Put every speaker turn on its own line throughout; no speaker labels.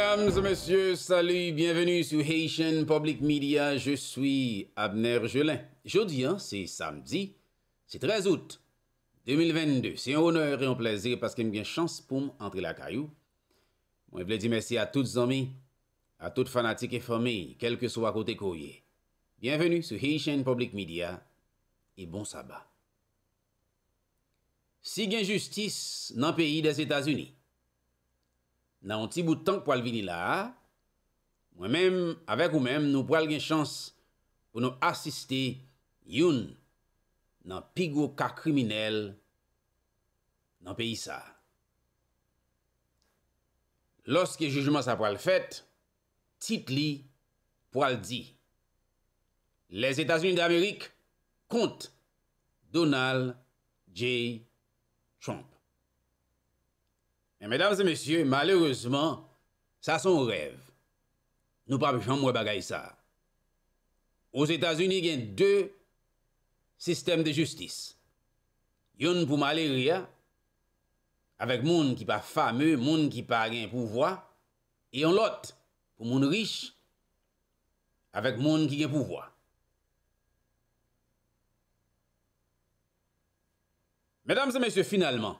Mesdames et messieurs, salut, bienvenue sur Haitian Public Media. Je suis Abner Jelin. Jeudi, hein, c'est samedi, c'est 13 août 2022. C'est un honneur et un plaisir parce qu'il j'ai bien chance pour entrer la caillou. Moi, je voulais dire merci à toutes les amis, à toutes fanatiques et familles, quel que soit côté courrier. Bienvenue sur Haitian Public Media et bon sabbat. Si gain justice dans le pays des États-Unis, Nan an ti boutan pou al vini la, mwen menm avek ou menm nou pou al gen chans pou nou asiste yon nan pigou ka kriminel nan peyi sa. Lorske jejman sa pou al fet, tit li pou al di. Les Etats-Unis d'Amérique kont Donald J. Trump. Men, mesdames et messieurs, malheureusement, sa son rev. Nou pa bichan mwen bagay sa. Ou zétazouni gen dè sistem de justice. Yon pou maler ya, avek moun ki pa fame, moun ki pa gen pouvoi, e yon lot pou moun riche, avek moun ki gen pouvoi. Mesdames et messieurs, finalman,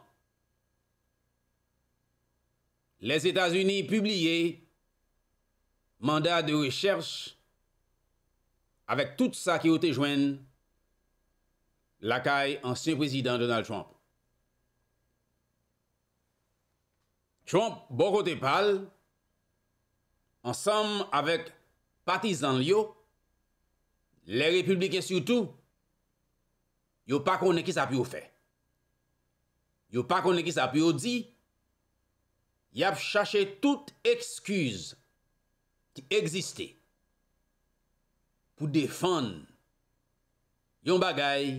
Les Etats-Unis publiye mandat de recherche avèk tout sa ki ou te jwen l'akay ansyen prezident Donald Trump. Trump, boko te pal, ansam avèk patizan liyo, le republiken soutou, yo pa konen ki sa pi ou fe. Yo pa konen ki sa pi ou di, yo pa konen ki sa pi ou di, Y ap chache tout ekskuz ki egziste pou defan yon bagay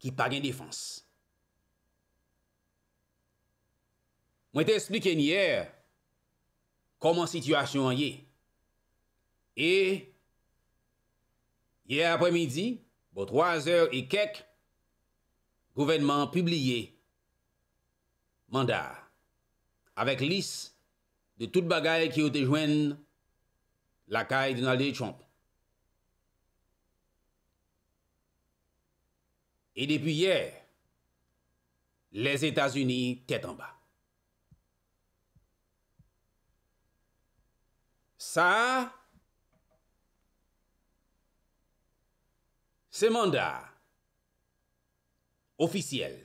ki pa gen defans. Mwen te esplike nyer koman situasyon yi. E, yi apre midi, bo 3 er e kek, gouvenman publie mandar. avèk lis de tout bagay ki ou te jwen la kaye Donald J. Trump. E depi yè, les Etats-Unis tèt an ba. Sa, se mandat ofisyel,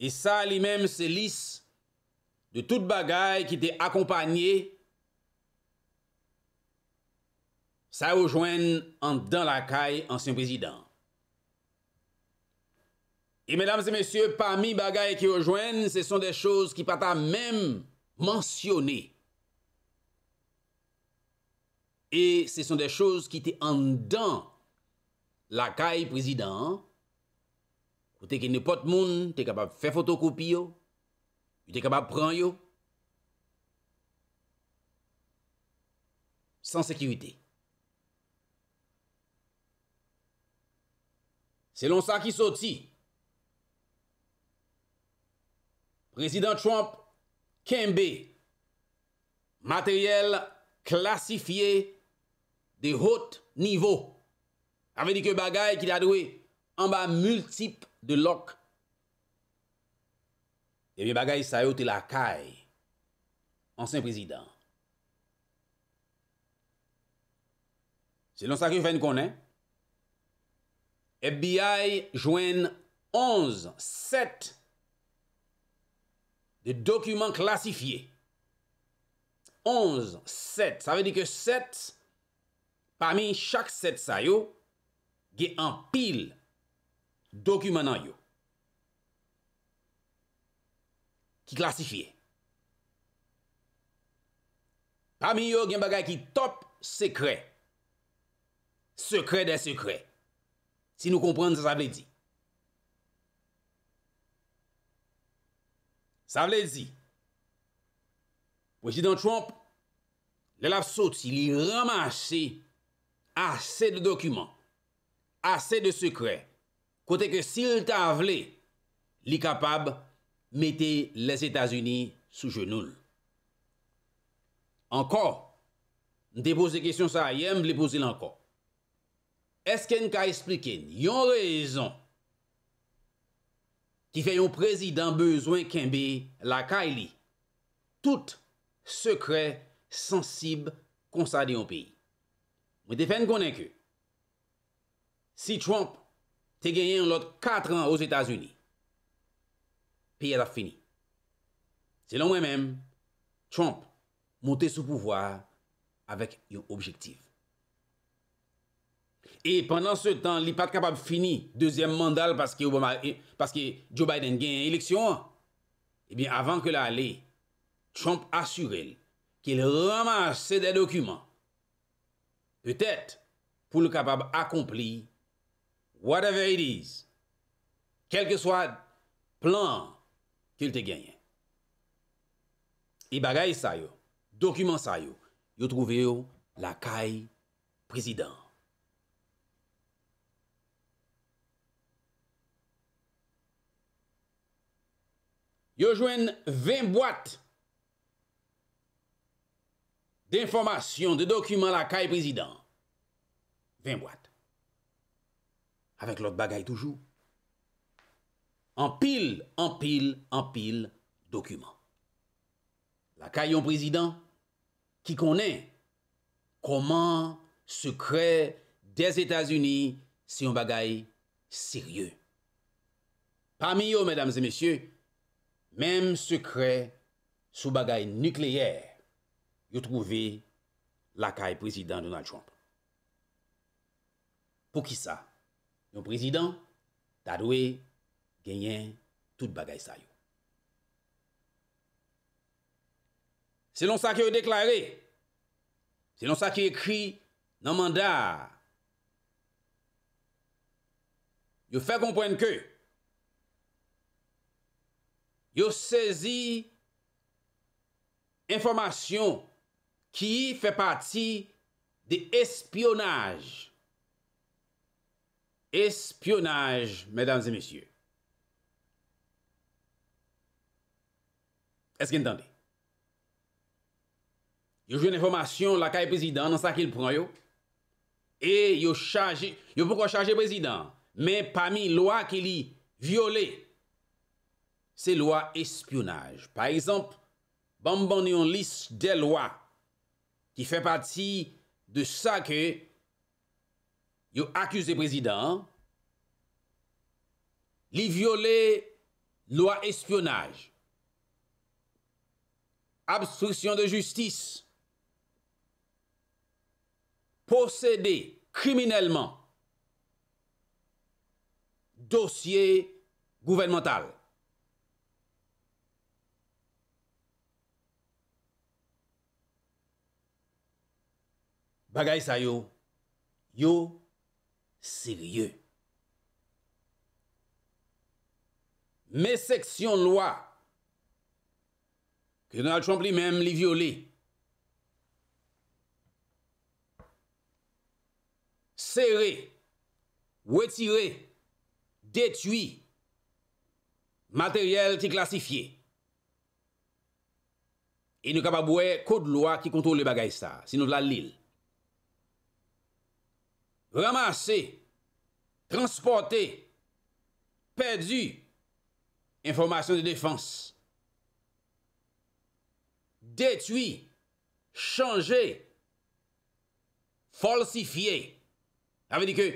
E sa li menm se lis de tout bagay ki te akompanye sa oujwen an dan lakay ansyen prezidant. E menm se mesye parmi bagay ki oujwen se son de chouz ki pata menm mansyone. E se son de chouz ki te an dan lakay prezidant. Kote ke ne pot moun, te kabab fe fotokopi yo, yu te kabab pran yo, san sekivite. Selon sa ki soti, prezident Trump, kembe, materyel, klasifiye, de hot nivo, ave di ke bagay ki la doye, an ba multip, de lok e bi bagay sa yo te la kaj ansen prezident. Se lon sa ki fen konen, FBI jwen 11, 7 de dokumen klasifiye. 11, 7, sa ve di ke 7 parmi chak 7 sa yo ge an pil sa yo Dokumenan yo. Ki klasifiye. Pamiyo gen bagay ki top sekre. Sekre de sekre. Si nou komprenne sa sa vle di. Sa vle di. Ou e jidan Trump, le laf sot, il y ramache ase de dokumen, ase de sekre. kote ke sil ta avle li kapab mette les Etats-Unis sou genoul. Ankor, n te pose kestyon sa a yem, li pose lankor. Esken ka espliken, yon rezon ki fè yon prezident anbezwen kenbe la ka ili tout sekre sensib konsade yon peyi. Mwen defen konen ke. Si Trump te genyen lout 4 an ouz Etats-Unis. Piye la fini. Selon mwen mèm, Trump monte sou pouvoar avèk yon objektiv. E pendant se tan, li pat kapab fini deuxième mandal paske Joe Biden genyen yon eleksyon, ebyen avan ke la alè, Trump asurèl ki lè ramase se de dokumen petèt pou lè kapab akompli whatever it is, kelke swad plan kil te genyen. I bagay sa yo, dokumen sa yo, yo trouve yo la kay prezident. Yo jwen 20 boat de informasyon, de dokumen la kay prezident. 20 boat. avèk lòt bagay toujou, anpil, anpil, anpil, dokuman. La kay yon prezidant, ki konen, koman se kre des Etats-Unis, si yon bagay seryè. Parmi yon, mèdames et mèsyè, mèm se kre sou bagay nukleyer, yon trouve la kay prezidant Donald Trump. Po ki sa, Yon prezident, ta dwe genyen tout bagay sa yon. Se lon sa ki yo deklaré, se lon sa ki yo ekri nan mandat, yo fè kompwen ke, yo sezi informasyon ki fè pati de espionaj espionaj, mesdames et messieurs. Est-ce que vous entendez? Je vous donne l'information de la caille présidente, dans sa qu'il prend, et je vous propose de charger le président, mais parmi les lois qu'il y a violées, c'est les lois espionage. Par exemple, il y a une liste de lois qui fait partie de sa qu'il y a yo akuse de prezident, li viole lwa espionaj, abstruksyon de justis, posede kriminellman dosye gouvenmental. Bagay sa yo, yo Serye. Me seksyon lwa, Krenal Chompli mem li viole, sere, wetire, detui, materyel ti klasifiye. E nou ka pa boue kou d'lwa ki kontou le bagay sa, sino vla l'il. Ramase, transporte, pedu, informasyon de defanse. Detui, chanje, falsifiye. Avedike,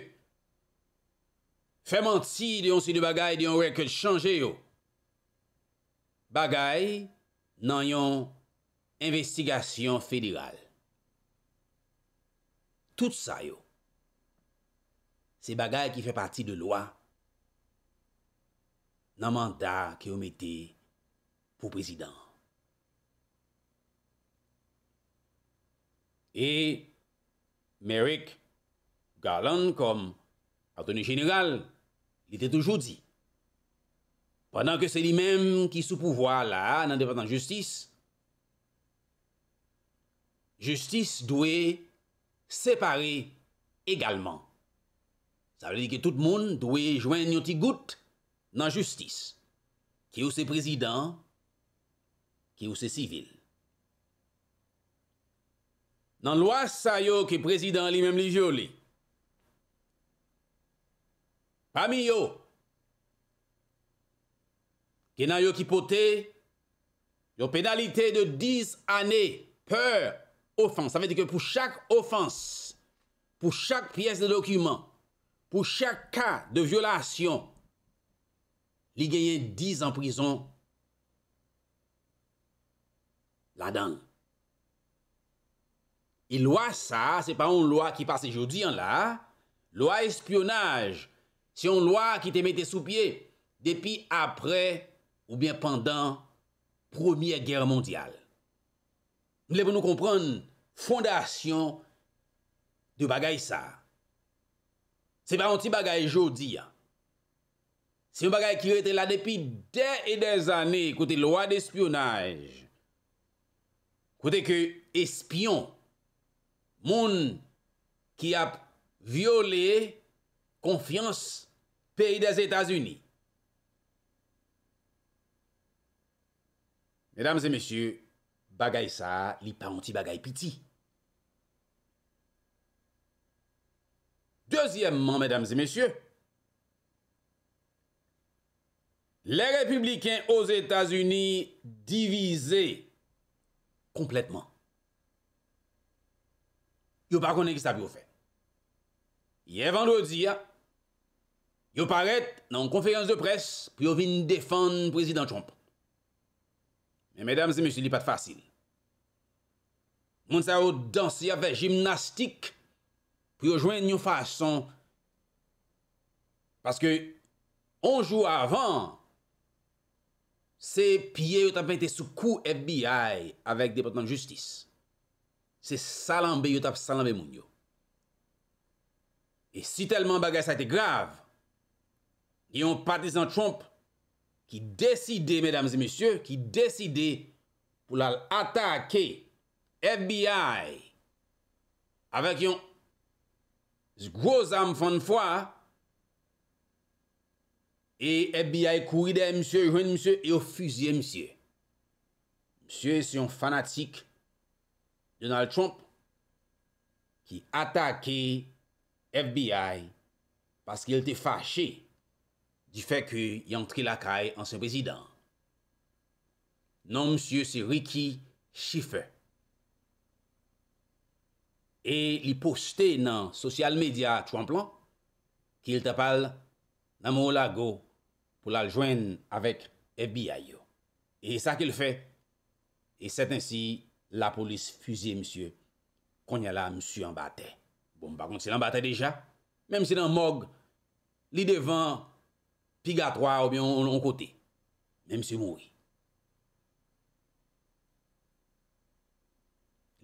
fèman ti diyon si di bagay diyon wèkèl chanje yo. Bagay nan yon investigasyon federal. Tout sa yo. ces bagaille qui fait partie de loi. Dans le mandat que vous mettez pour président. Et Merrick Garland, comme attorney général, il était toujours dit, pendant que c'est lui-même qui sous pouvoir là, dans justice, justice doit séparer également ça veut dire que tout le monde doit joindre petit goutte dans la justice. Qui est président, qui est civil. Dans la loi, ça y est que le président lui-même lui joli. Parmi eux, il y a qui une pénalité de 10 années Peur, offense. Ça veut dire que pour chaque offense, pour chaque pièce de document, pour chaque cas de violation, il gagne 10 en prison là-dedans. Et loi ça, n'est pas une loi qui passe aujourd'hui en hein, là. Loi espionnage, c'est une loi qui te mettait sous pied depuis après ou bien pendant la Première Guerre mondiale. Nous devons nous comprendre fondation de bagaille ça. Se pa onti bagay jodi ya, se yon bagay ki yo ete la depi de e den zane koute lwa de espionaj, koute ke espion moun ki ap viole konfians peyi de Zeta Zuni. Medam se mesyu, bagay sa li pa onti bagay piti. Dezyèmman, mèdames et mèsyè, lè republikèn ouz Etats-Unis divize kompletman. Yo pa konen ki sa bi ou fè. Ye vendredi ya, yo paret nan konferans de pres pou yo vin defan prezident Trump. Mèdames et mèsyè, li pat fasil. Moun sa ou dansi avè jimnastik pou yon jwen yon fason, paske, onjou avan, se piye yon tapen te soukou FBI avèk depotant justice. Se salambe yon tap salambe moun yo. E si telman bagay sa te grav, yon partisan Trump ki deside, medams et messieurs, ki deside pou lal atake FBI avèk yon S'groz am fon fwa, e FBI kou ride msye, jwen msye, e o fuzye msye. Msye se yon fanatik Donald Trump ki atake FBI paske yil te fache di feke yon tri lakay an se prezident. Non msye se Ricky Schiffer. e li poste nan sosyal medya chou an plan ki il te pal nan moun lago pou lal jwen avèk e bi a yo. E sa ki l fè, e set ansi la polis fuzi msye konye la msye an batè. Bon, pa kont se l an batè deja, mèm se nan mòg li devan pigatroa ou bi yon kote, mèm se moui.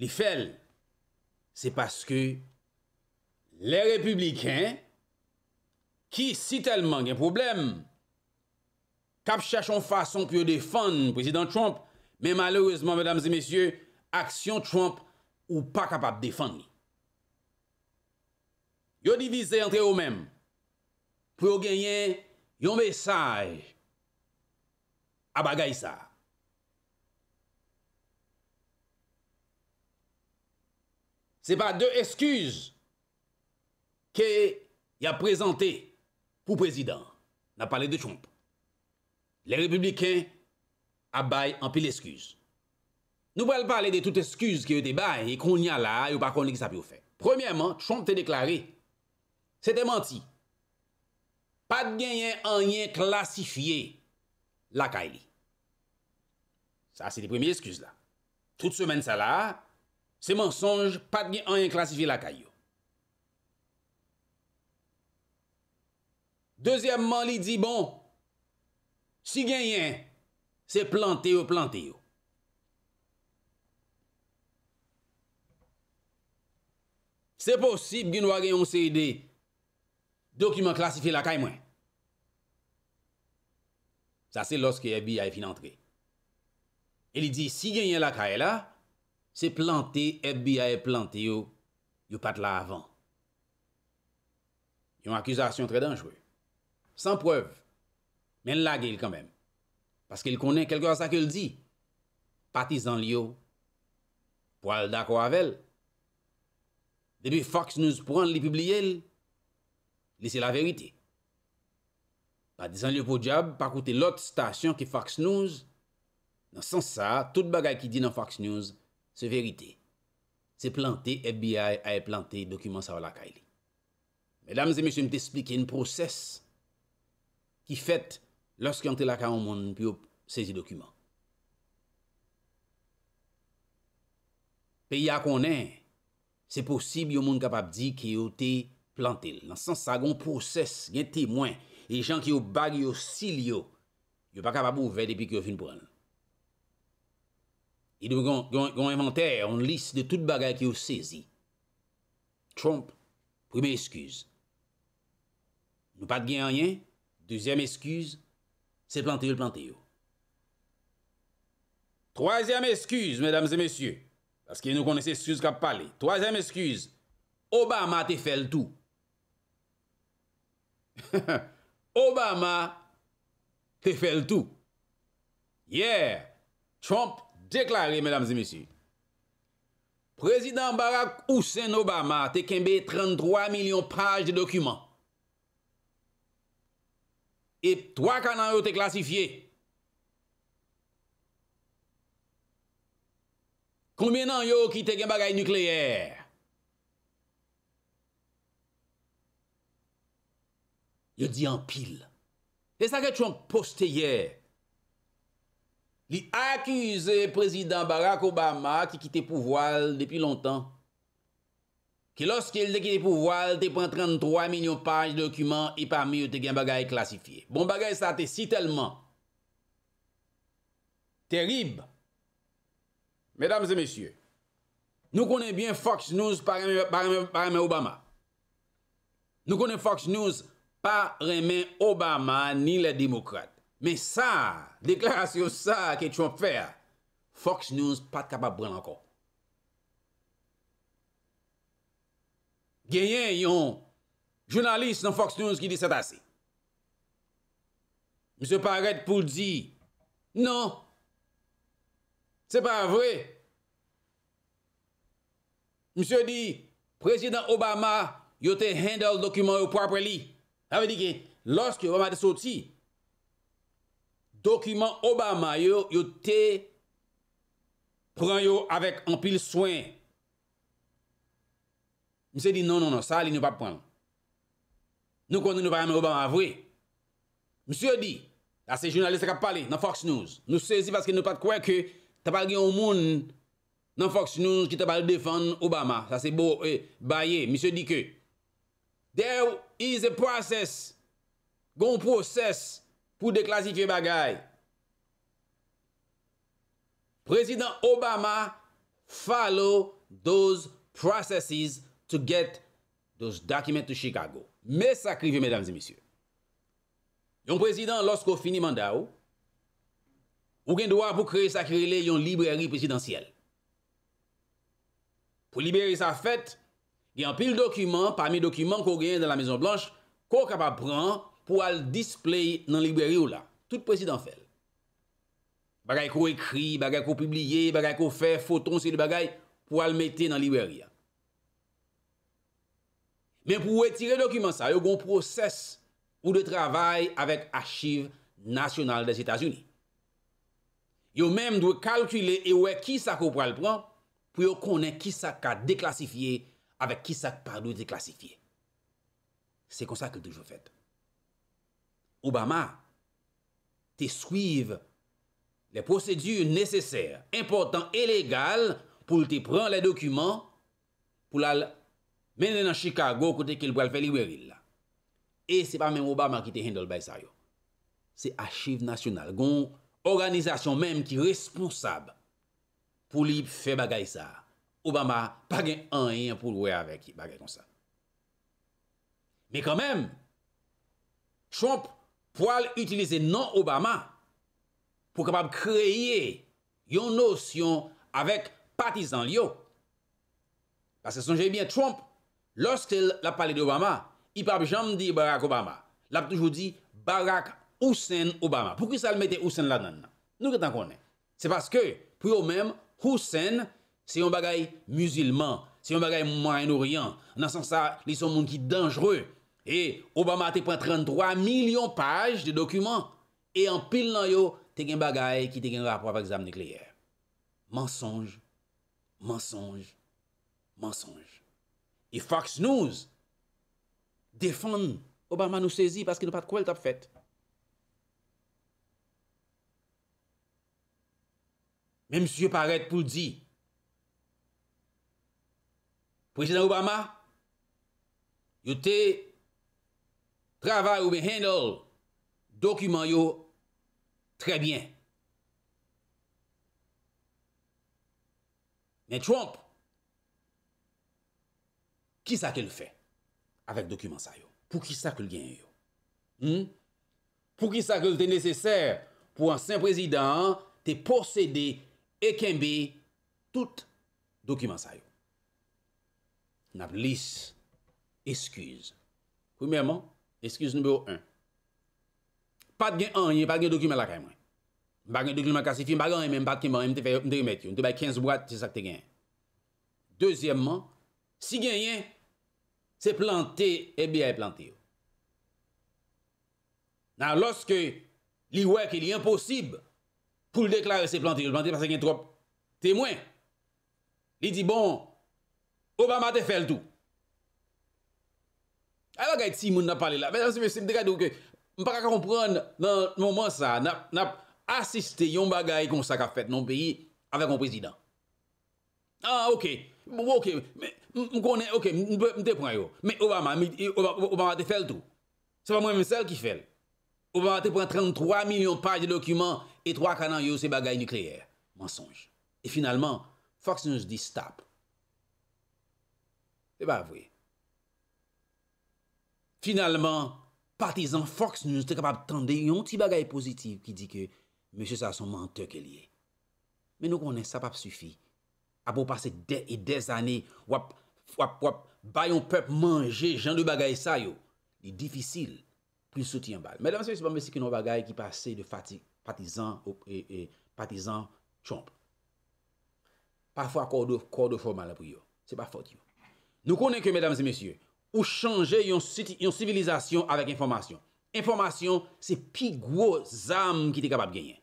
Li fèl se paske le republikan ki si telman gen problem kap chachon fason pou yo defan president Trump, men malourezman, mesdames et messieurs, aksyon Trump ou pa kapap defan ni. Yo divise entre ou men, pou yo genyen yon mesaj a bagay sa. Ce n'est pas deux excuses qu'il a présentées pour président. On a parlé de Trump. Les républicains abaillent en pile d'excuses. Nous allons parler de toutes excuses qui ont été et qu'on y a là, et pas qu'on ça peut faire. Premièrement, Trump a déclaré, c'était menti. Pas de gagnant en rien classifié la Kylie. Ça, c'est les premières excuses là. Toute semaine, ça là, Se mensonj, pat gen an yon klasifi lakay yo. Dezyemman li di, bon, si gen yen, se plante yo, plante yo. Se posib gen wagen yon se ide, dokiment klasifi lakay mwen. Sa se loske ebi a yon fin antre. E li di, si gen yen lakay la, Se plante, ebi a e plante yo, yo pat la avan. Yon akizasyon tre dangjwe. San preuve, men lage il kanmem. Paske il konen kelkwa sa ke l di. Pati zan li yo, poal da kwavel. Debe Fox News pran li publie il, li se la verite. Pati zan li yo pou diab, pa koute lot stasyon ki Fox News, nan san sa, tout bagay ki di nan Fox News, Se verite, se plante FBI a e plante dokumen sa wala ka e li. Medam zemesye mte esplike yon proses ki fet lors ki an te laka an moun pi yo sezi dokumen. Pe ya konen, se posib yo moun kapap di ki yo te plante l. Nansan sa gon proses gen te mwen. E jank yo bag yo sil yo, yo pa kapap ou ve depi ki yo fin pranen. Il y a un inventaire, une liste de toute bagarre qui ont saisi. Trump, première excuse. Nous pas de gain rien. Deuxième excuse, c'est planter le planter. Troisième excuse, mesdames et messieurs, parce que nous connaissons excuse qu'à parlé. Troisième excuse, Obama a fait le tout. Obama a fait le tout. Yeah, Trump Deklari, mèdames et messieurs, Prezident Barack Hussein Obama te kembe 33 milyon page de dokumen. Et toi, kanan yo te klasifiye? Koumye nan yo ki te gen bagay nukleer? Yo di en pil. E sa ke chonk poste yey? li akuse prezident Barack Obama ki ki te pouvoil depi lontan, ki loske l de ki te pouvoil, te pren 33 milyon paj dokumen e pa mi yo te gen bagay klasifiye. Bon bagay sa te si telman. Terib. Medams et messieurs, nou konen bien Fox News pa remen Obama. Nou konen Fox News pa remen Obama ni la demokrate. Men sa, deklarasyon sa ke Trump fer, Fox News pat kapap brel ankon. Genyen yon jounalist nan Fox News ki di setase. Mse paret pou di, non, se pa vre. Mse di, prezident Obama yo te handle dokumen yo propre li. Awe di gen, loske Obama te soti, Dokument Obama yo, yo te pran yo avèk anpil swen. Mse di, non, non, non, sa li nou pa pran. Nou kon nou nou pa yaman Obama avwe. Mse di, la se jounaliste ka pale nan Fox News, nou se si paske nou pat kwen ke tabal gen ou moun nan Fox News ki tabal defan Obama. Sa se bo eh, baye. Mse di ke, there is a process gon prosesse pou deklasifiye bagay. Prezident Obama follow those processes to get those documents to Chicago. Me sakrivi, mesdames et messieurs. Yon prezident, losko fini manda ou, ou gen dowa pou kreye sakrile yon librairie prezidentiel. Po librairie sa fète, gen pil dokumen, parmi dokumen koreyen de la Maison Blanche, koka pa pran, pou al display nan liberi ou la. Tout prezident fel. Bagay ko ekri, bagay ko publiye, bagay ko fe, foton se li bagay, pou al mette nan liberi ya. Men pou ou etire dokumen sa, yo gon proses ou de travay avek achiv nasyonal des Etats-Unis. Yo menm dwe kalkule e ou e kisa ko pral pran, pou yo konen kisa ka deklasifiye avek kisa pa dwe deklasifiye. Se konsa ke dwe jo fet. Obama te suive le prosedur neseser, importan, elegal pou te pran le dokumen pou lal menen an Chicago kote kel pral fel iweril la. E se pa men Obama ki te hendol bay sa yo. Se achiv nasyonal. Gon, organizasyon menm ki responsab pou li fe bagay sa. Obama bagay an yon pou lwe avek bagay kon sa. Me kon menm, chomp pou al utilize non-Obama pou kapab kreye yon nosyon avèk patisan liyo. Pas se sonje bien Trump, loske l ap pale de Obama, i pap jam di Barack Obama, l ap toujou di Barack Hussein Obama. Pou ki sal mette Hussein la nan nan? Nou ketan konen? Se paske pou yo men, Hussein se yon bagay musilman, se yon bagay mwanyen oriyan, nan san sa li son moun ki dangereu. E, Obama te pren 33 milyon page de dokumen e an pil nan yo te gen bagay ki te gen rapor ap examen nikleyer. Mansonj. Mansonj. Mansonj. E Fox News defan Obama nou sezi paske nou pat kou el tap fet. Men msye paret pou di prejenan Obama yo te Travay oube handle dokumen yo trebyen. Men Trump, ki sa ke l fè avèk dokumen sa yo? Pou ki sa ke l gen yo? Pou ki sa ke l te nesesèr pou an sen prezident te posède ekèmbe tout dokumen sa yo? Nap lis, eskouze. Proumèman, Eskiz noube ou an. Pat gen an, yon pat gen dokumen lakay mwen. Pat gen dokumen kasefi, mwen pat gen mwen, mwen te fay mwen te remet yon. Mwen te bay 15 brat, se sak te gen. Dezyemman, si gen yen, se planté, e eh bi a planté yon. Nan, loske, li wè ki li yon posib, pou l deklare se planté yon, planté pasè gen trope temwen, li di bon, Obama te fèl tou. A yon bagay ti moun na pale la. Mwen se mwen se mwen dekade ouke. Mwen pa kaka kompran nan mounman sa. Na asiste yon bagay kon sa ka fet non peyi. Awe kon prezidant. Ah, ok. Mwen konen, ok, mwen te pran yo. Mwen Obama, Obama te fel tou. Se pa mwen mwen sel ki fel. Obama te pran 33 milyon page de dokumen. Et 3 kanan yo se bagay nukleer. Mansonj. Et finalman, Fox News di stop. Se pa avwey. finalman, patizan Fox nou nou te kapap tende yon ti bagay pozitiv ki di ke, mesye sa son mente ke liye. Men nou konen sa pap sufi. A pou pase de e dez ane, wap wap wap, bayon pep manje jan de bagay sa yo. E difisil pri soutien bal. Mèdames et messieurs, mèdames et messieurs, ki nou bagay ki pase de patizan Trump. Pafwa kòr do kòr do fòman la pou yo. Se pa fòk yo. Nou konen ke, mèdames et messieurs, Ou chanje yon sivilizasyon avèk informasyon. Informasyon, se pi gwo zanm ki te kabab genyen.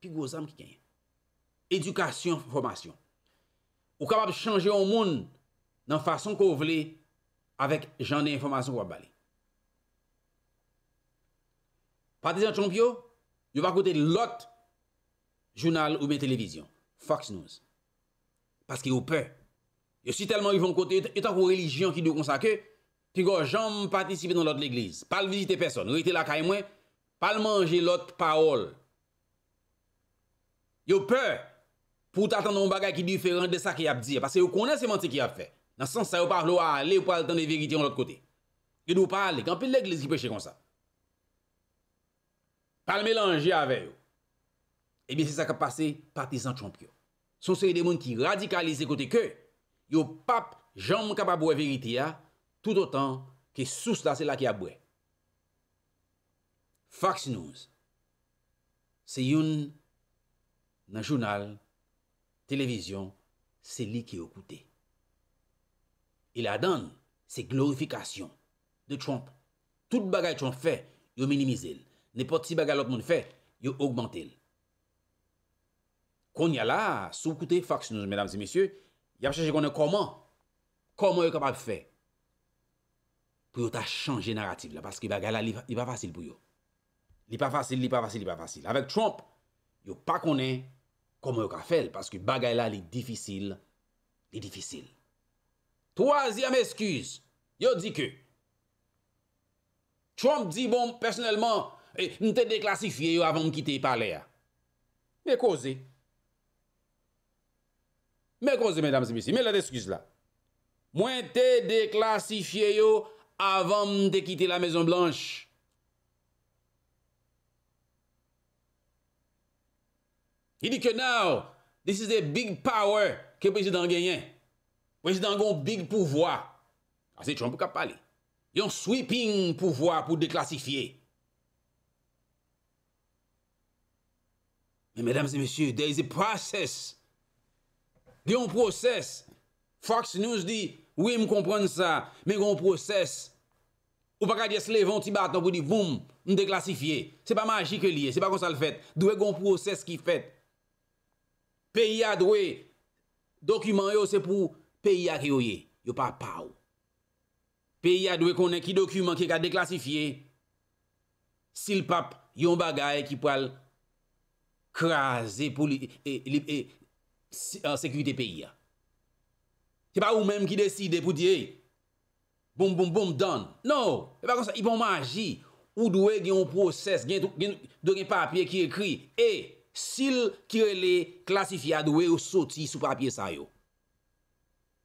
Pi gwo zanm ki genyen. Edukasyon, formasyon. Ou kabab chanje yon moun nan fason ko wèlè avèk jan de informasyon wèlè. Patizan champion, yo va kote lot jounal ou men televizyon. Fox News. Paske yo pe. Yo si telman yo yon kote, yo tan kou religyon ki nou konsake, Tigo, jom patisipe nan lot l'eglize. Pal vizite peson. Ou ete la kay mwen, pal manje lot paol. Yo pe, pou ta tan nan bagay ki diferan de sa ki ap diye. Pase yo konen semanse ki ap fe. Nan sens sa yo parlo a ale ou pal tan de verite yon lot kote. Yo nou pal, kanpe l'eglize ki peche kon sa. Pal melanje ave yo. Ebi se sa kap pase, patisan chomp yo. Son se yon demoun ki radikalize kote ke, yo pap jom kapabwe verite ya, tout otan ke sous la se la ki abwe. Fax News, se youn nan jounal, televizyon, se li ki yo koute. Il adan se glorifikasyon de Trump. Tout bagay Trump fe, yo minimize el. Nepot si bagay lot moun fe, yo augmente el. Kon ya la, sou koute, Fax News, yam chaje kon yo koman, koman yo kapab fe? pou yo ta chanje generatif la, paske bagay la li pa fasil pou yo. Li pa fasil, li pa fasil, li pa fasil. Awek Trump, yo pa konen kome yo ka fel, paske bagay la li difisil, li difisil. Troasyam eskuz, yo di ke, Trump di bon personelman, mte e, deklasifiye yo avon mkite paler. Mek oze. Mek oze, mwen te deklasifiye yo avan m te kite la mezon blanche. Hi di ke nou, this is a big power ke prezid an genyen. Prezid an gon big pouvoi. Ase ah, chan pou kap pale. Yon sweeping pouvoi pou deklasifiye. Men, men, men, there is a process. Yon process. Fox News di, Ou e m konpren sa, me kon proses, ou pa ka di esle von ti baton pou di voum, m deklasifiye. Se pa manjik e liye, se pa kon sal fèt, dwe kon proses ki fèt. P.I.A. dwe, dokumen yo se pou P.I.A. ki yo ye, yo pa pa ou. P.I.A. dwe konen ki dokumen ki ka deklasifiye, sil pap yon bagay ki pal krasi pou li, e, e, en sekwite P.I.A. Se pa ou menm ki deside pou dire, boum, boum, boum, don. Non, e pa kon sa, i pon manji, ou dwe gen yon proses, gen dwe gen papye ki ekri, e, sil ki re le klasifiye a dwe ou soti sou papye sa yo.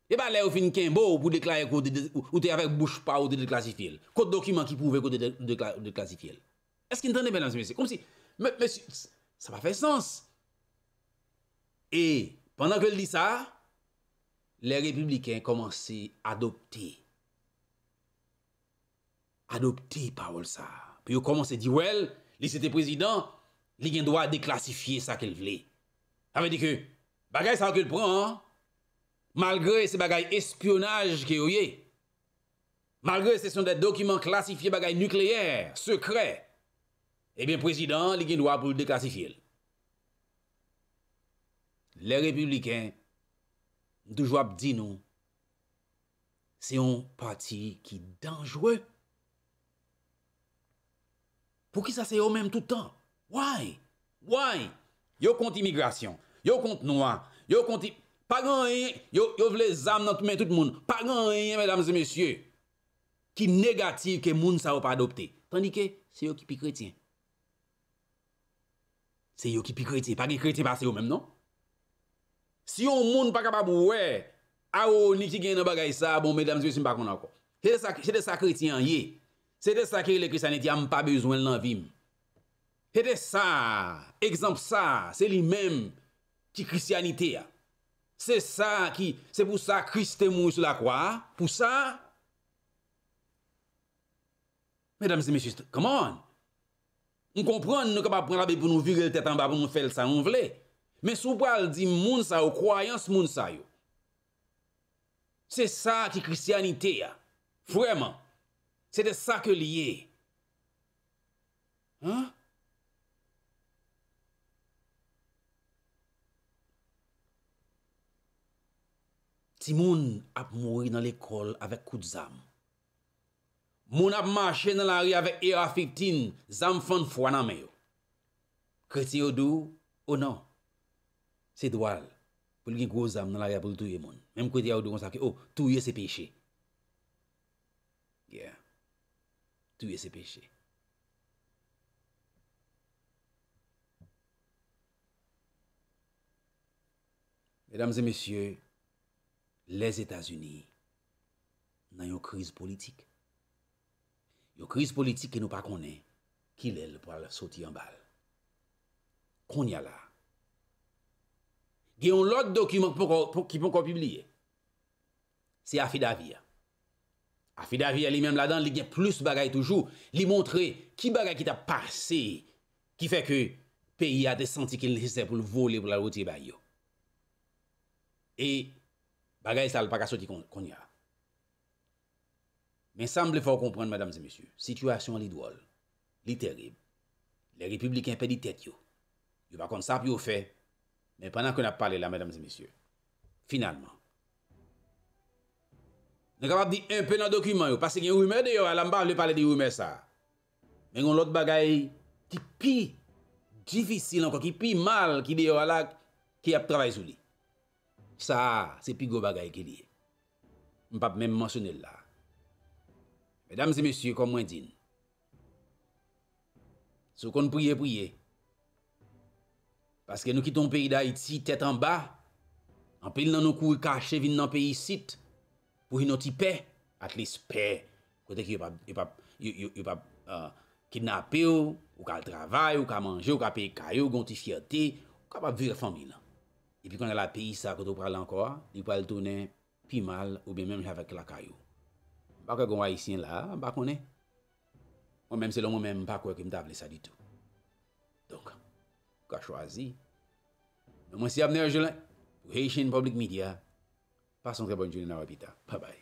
E pa le ou fin kenbo ou pou deklaye kote, ou te avek bouche pa ou te deklasifiye el. Kote dokumen ki pouve kote deklasifiye el. Eski n'tende men anse, mese? Kom si, mese, sa pa fe sens. E, panan ke l di sa, les républicains commençaient à adopter. Adopter parole ça. Puis ils commençaient à dire, well, il était président, il a droit de déclassifier ça qu'il voulait. Ça veut dire que, bagay ça qu'il prend, hein? malgré ces bagailles espionnage qu'il y malgré ce sont des documents classifiés bagailles nucléaires, secrets, eh bien, président, il a droit pour déclassifier. Les républicains Ndouj wap di nou, se yon pati ki denjwe. Pou ki sa se yo menm toutan? Why? Why? Yo konti migrasyon, yo konti nouan, yo konti... Yo vle zam nan tout men tout moun. Pa gen yon, mesdames et messieurs, ki negatif ke moun sa wop adopté. Tandike, se yo ki pi kretien. Se yo ki pi kretien, pa ki kretien pa se yo menm, nou? Si yon moun pa kapab wè, a ou niki gen nan bagay sa, bon, mèdames, mè sim pa konan ko. Se de sa kretien yè, se de sa kere le kresaniti, am pa bezwen nan vim. Se de sa, ekzamp sa, se li menm ki kresaniti ya. Se sa ki, se pou sa kristem ou sou la kwa, pou sa, mèdames et mèsist, come on, m konpran nou kapab pou an la be pou nou viril tèt an ba pou nou fel sa, moun vle, moun vle, Men sou pral di moun sa ou kwayans moun sa yo. Se sa ki kristianite ya. Fwèman. Se de sa ke liye. Ha? Ti moun ap mouri nan l'ekol avèk kout zam. Moun ap mache nan l'ari avèk era 15 zam fon fwana me yo. Kreti yo dou ou nan? Se dwal, pou li gen gwo zam nan la yapol tou ye moun. Mem kwen di ya ou do kon sa ki, oh, tou ye se peche. Yeah. Tou ye se peche. Mesdames et messieurs, les Etats-Unis nan yon kriz politik. Yon kriz politik ki nou pa konen, ki lèl pou al sauti yon bal. Kon yala gen yon lot dokumen pou ki pon kon pibliye. Se Afidavir. Afidavir li menm la dan, li gen plus bagay toujou, li montre ki bagay ki ta pase, ki fe ke peyi a de santi ki lise pou l vole pou la roti ba yo. E bagay sa l pakasot ki kon ya. Men samble fò kompran, madame se mesyu, situasyon li dwol, li terib. Le republikan pe di tet yo. Yo bakon sap yo fey, Men panan kon ap pale la, mèdames et messieurs, finalman, ne kapap di un pe nan dokumen yo, pase gen oume de yo, alamban li pale di oume sa, men kon lot bagay, ti pi, jifisil anko, ki pi mal ki de yo alak, ki ap travay sou li. Sa, se pi go bagay ki li. Mpap men monsyonel la. Mèdames et messieurs, kon mwen din, sou kon priye priye, Paske nou ki ton peyi da iti, tèt an ba, an peyi nan nou kou kache vin nan peyi sit, pou hi nou ti pe, at least pe, kote ki yo pa uh, kidnape yo, ou ka al travay, ou ka manje, ou ka peyi kayo, gon ti fiyate, ou ka pa vira fami lan. E pi konè la peyi sa koto pralankoa, di pal tonè, pi mal, ou be mèm javèk la kayo. Bakè konwa isyen la, bakonè, mèm selon mèm bakwe ki mta avle sa ditou. ka chwazi. Mwen si apne yo joulen, Weishin Public Media, pasan kre bonjouni nan wapita. Pa bay.